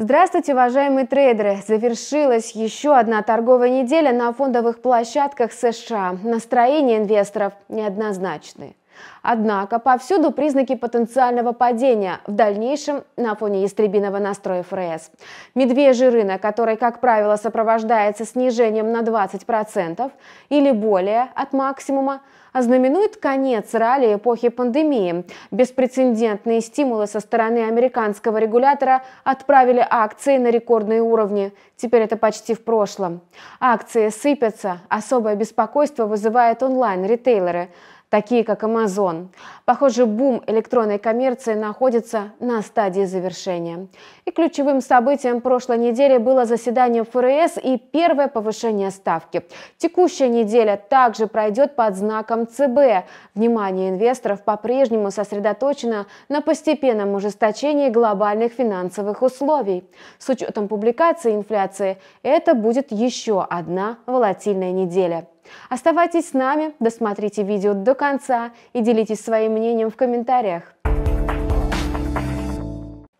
Здравствуйте, уважаемые трейдеры! Завершилась еще одна торговая неделя на фондовых площадках США. Настроения инвесторов неоднозначные. Однако повсюду признаки потенциального падения в дальнейшем на фоне ястребиного настроя ФРС. Медвежий рынок, который, как правило, сопровождается снижением на 20% или более от максимума, ознаменует конец ралли эпохи пандемии. Беспрецедентные стимулы со стороны американского регулятора отправили акции на рекордные уровни. Теперь это почти в прошлом. Акции сыпятся, особое беспокойство вызывает онлайн-ритейлеры – такие как Amazon. Похоже, бум электронной коммерции находится на стадии завершения. И ключевым событием прошлой недели было заседание ФРС и первое повышение ставки. Текущая неделя также пройдет под знаком ЦБ. Внимание инвесторов по-прежнему сосредоточено на постепенном ужесточении глобальных финансовых условий. С учетом публикации инфляции это будет еще одна волатильная неделя. Оставайтесь с нами, досмотрите видео до конца и делитесь своим мнением в комментариях.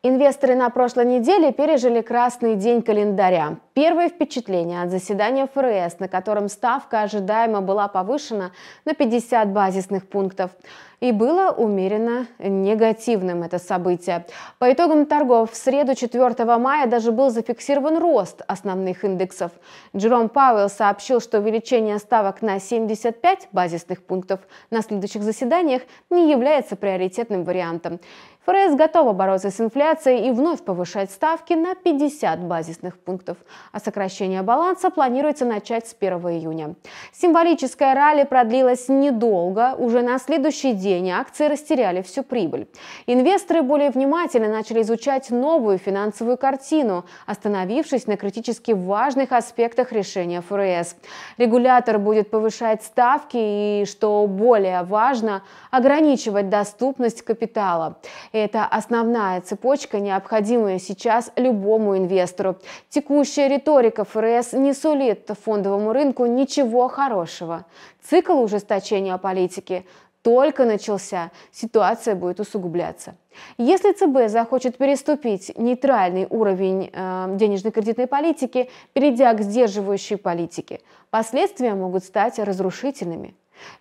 Инвесторы на прошлой неделе пережили красный день календаря. Первые впечатления от заседания ФРС, на котором ставка ожидаемо была повышена на 50 базисных пунктов и было умеренно негативным это событие. По итогам торгов в среду 4 мая даже был зафиксирован рост основных индексов. Джером Пауэлл сообщил, что увеличение ставок на 75 базисных пунктов на следующих заседаниях не является приоритетным вариантом. ФРС готова бороться с инфляцией и вновь повышать ставки на 50 базисных пунктов, а сокращение баланса планируется начать с 1 июня. Символическое ралли продлилось недолго, уже на следующий день акции растеряли всю прибыль. Инвесторы более внимательно начали изучать новую финансовую картину, остановившись на критически важных аспектах решения ФРС. Регулятор будет повышать ставки и, что более важно, ограничивать доступность капитала. Это основная цепочка, необходимая сейчас любому инвестору. Текущая риторика ФРС не сулит фондовому рынку ничего хорошего. Цикл ужесточения политики только начался, ситуация будет усугубляться. Если ЦБ захочет переступить нейтральный уровень э, денежно-кредитной политики, перейдя к сдерживающей политике, последствия могут стать разрушительными.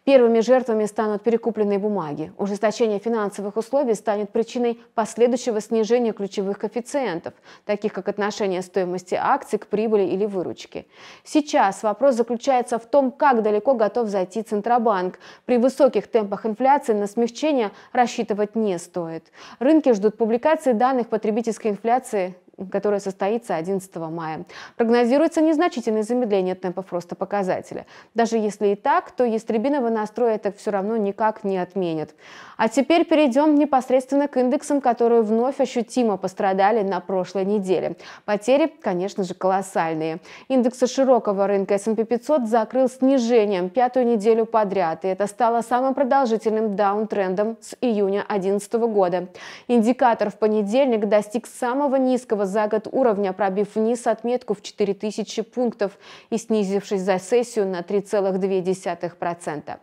Первыми жертвами станут перекупленные бумаги. Ужесточение финансовых условий станет причиной последующего снижения ключевых коэффициентов, таких как отношение стоимости акций к прибыли или выручке. Сейчас вопрос заключается в том, как далеко готов зайти Центробанк. При высоких темпах инфляции на смягчение рассчитывать не стоит. Рынки ждут публикации данных потребительской инфляции которая состоится 11 мая. Прогнозируется незначительное замедление темпов роста показателя. Даже если и так, то ястребиного настроя это все равно никак не отменит. А теперь перейдем непосредственно к индексам, которые вновь ощутимо пострадали на прошлой неделе. Потери, конечно же, колоссальные. Индекс широкого рынка S&P 500 закрыл снижением пятую неделю подряд, и это стало самым продолжительным даунтрендом с июня 2011 года. Индикатор в понедельник достиг самого низкого за год уровня, пробив вниз отметку в 4000 пунктов и снизившись за сессию на 3,2%.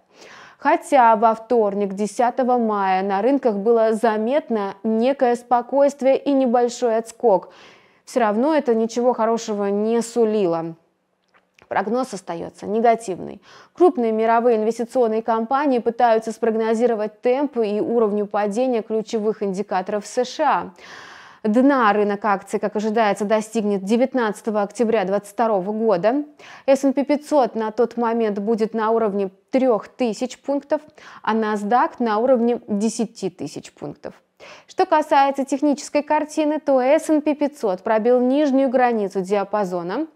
Хотя во вторник, 10 мая, на рынках было заметно некое спокойствие и небольшой отскок. Все равно это ничего хорошего не сулило. Прогноз остается негативный. Крупные мировые инвестиционные компании пытаются спрогнозировать темпы и уровню падения ключевых индикаторов США. Дна рынок акций, как ожидается, достигнет 19 октября 2022 года. S&P 500 на тот момент будет на уровне 3000 пунктов, а NASDAQ на уровне 10 тысяч пунктов. Что касается технической картины, то S&P 500 пробил нижнюю границу диапазона,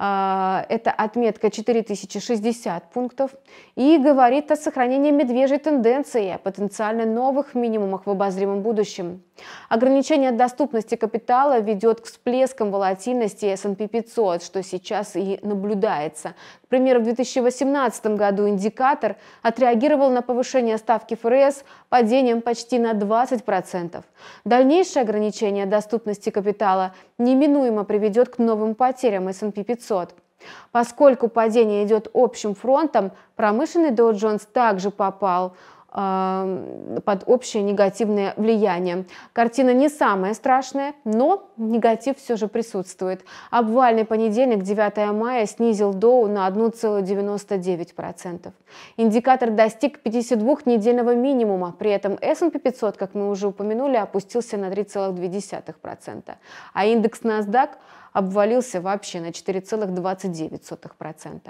а, это отметка 4060 пунктов, и говорит о сохранении медвежьей тенденции, о потенциально новых минимумах в обозримом будущем. Ограничение доступности капитала ведет к всплескам волатильности S&P 500, что сейчас и наблюдается. К примеру, в 2018 году индикатор отреагировал на повышение ставки ФРС падением почти на 20%. Дальнейшее ограничение доступности капитала неминуемо приведет к новым потерям S&P 500. Поскольку падение идет общим фронтом, промышленный Dow Jones также попал – под общее негативное влияние. Картина не самая страшная, но негатив все же присутствует. Обвальный понедельник 9 мая снизил доу на 1,99%. Индикатор достиг 52-недельного минимума, при этом S&P 500, как мы уже упомянули, опустился на 3,2%, а индекс NASDAQ обвалился вообще на 4,29%.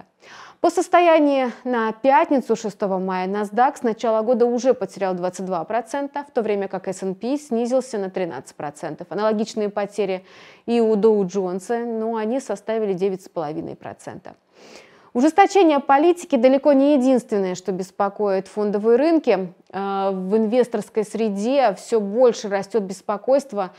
По состоянию на пятницу 6 мая NASDAQ с начала года уже потерял 22%, в то время как S&P снизился на 13%. Аналогичные потери и у Dow Jones, но они составили 9,5%. Ужесточение политики далеко не единственное, что беспокоит фондовые рынки. Э, в инвесторской среде все больше растет беспокойство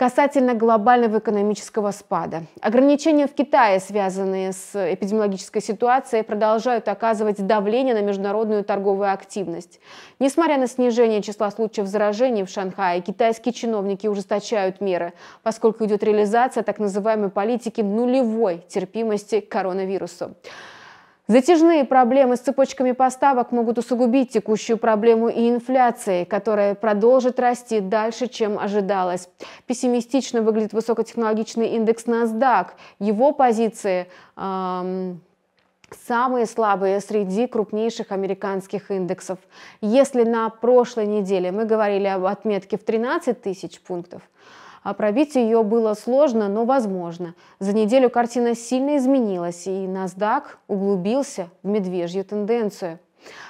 Касательно глобального экономического спада. Ограничения в Китае, связанные с эпидемиологической ситуацией, продолжают оказывать давление на международную торговую активность. Несмотря на снижение числа случаев заражений в Шанхае, китайские чиновники ужесточают меры, поскольку идет реализация так называемой политики нулевой терпимости к коронавирусу. Затяжные проблемы с цепочками поставок могут усугубить текущую проблему и инфляции, которая продолжит расти дальше, чем ожидалось. Пессимистично выглядит высокотехнологичный индекс NASDAQ. Его позиции эм, самые слабые среди крупнейших американских индексов. Если на прошлой неделе мы говорили об отметке в 13 тысяч пунктов, а пробить ее было сложно, но возможно. За неделю картина сильно изменилась, и NASDAQ углубился в медвежью тенденцию.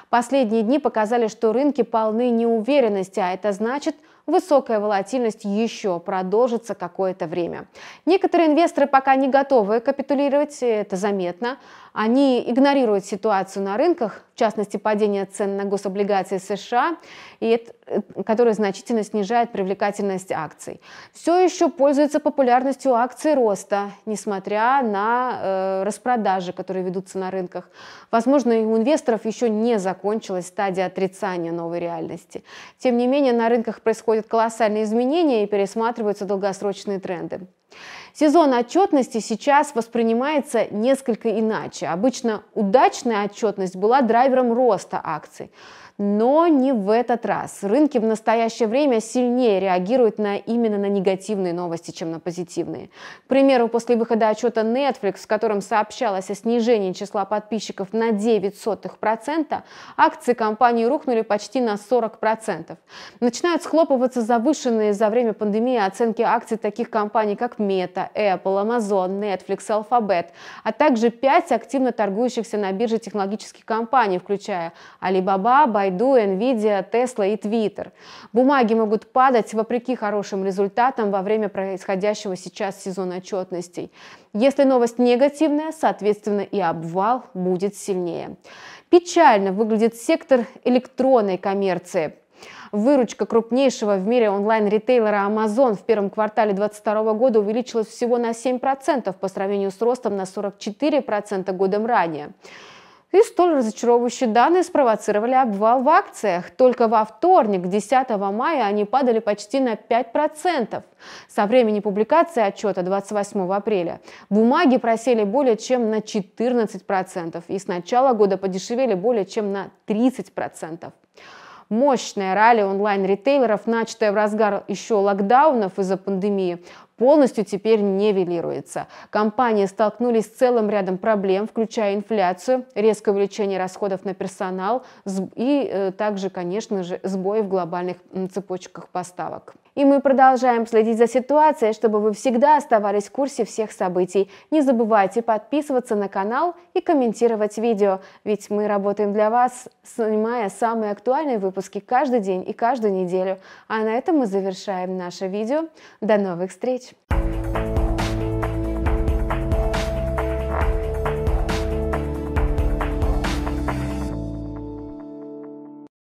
Последние дни показали, что рынки полны неуверенности, а это значит, высокая волатильность еще продолжится какое-то время. Некоторые инвесторы пока не готовы капитулировать, это заметно. Они игнорируют ситуацию на рынках, частности падение цен на гособлигации США, и это, э, которое значительно снижает привлекательность акций. Все еще пользуется популярностью акции роста, несмотря на э, распродажи, которые ведутся на рынках. Возможно, у инвесторов еще не закончилась стадия отрицания новой реальности. Тем не менее, на рынках происходят колоссальные изменения и пересматриваются долгосрочные тренды. Сезон отчетности сейчас воспринимается несколько иначе. Обычно удачная отчетность была драйвером роста акций но не в этот раз. Рынки в настоящее время сильнее реагируют на, именно на негативные новости, чем на позитивные. К примеру, после выхода отчета Netflix, в котором сообщалось о снижении числа подписчиков на 0,09%, акции компании рухнули почти на 40%. Начинают схлопываться завышенные за время пандемии оценки акций таких компаний, как Meta, Apple, Amazon, Netflix, Alphabet, а также 5 активно торгующихся на бирже технологических компаний, включая Alibaba, Baidu, Baidu, Nvidia, Tesla и Twitter. Бумаги могут падать вопреки хорошим результатам во время происходящего сейчас сезона отчетностей. Если новость негативная, соответственно и обвал будет сильнее. Печально выглядит сектор электронной коммерции. Выручка крупнейшего в мире онлайн-ритейлера Amazon в первом квартале 2022 года увеличилась всего на 7% по сравнению с ростом на 44% годом ранее. И столь разочаровывающие данные спровоцировали обвал в акциях. Только во вторник, 10 мая, они падали почти на 5%. Со времени публикации отчета 28 апреля бумаги просели более чем на 14% и с начала года подешевели более чем на 30%. Мощное ралли онлайн-ритейлеров, начатое в разгар еще локдаунов из-за пандемии, полностью теперь нивелируется. Компании столкнулись с целым рядом проблем, включая инфляцию, резкое увеличение расходов на персонал и э, также, конечно же, сбои в глобальных цепочках поставок. И мы продолжаем следить за ситуацией, чтобы вы всегда оставались в курсе всех событий. Не забывайте подписываться на канал и комментировать видео, ведь мы работаем для вас, снимая самые актуальные выпуски каждый день и каждую неделю. А на этом мы завершаем наше видео. До новых встреч!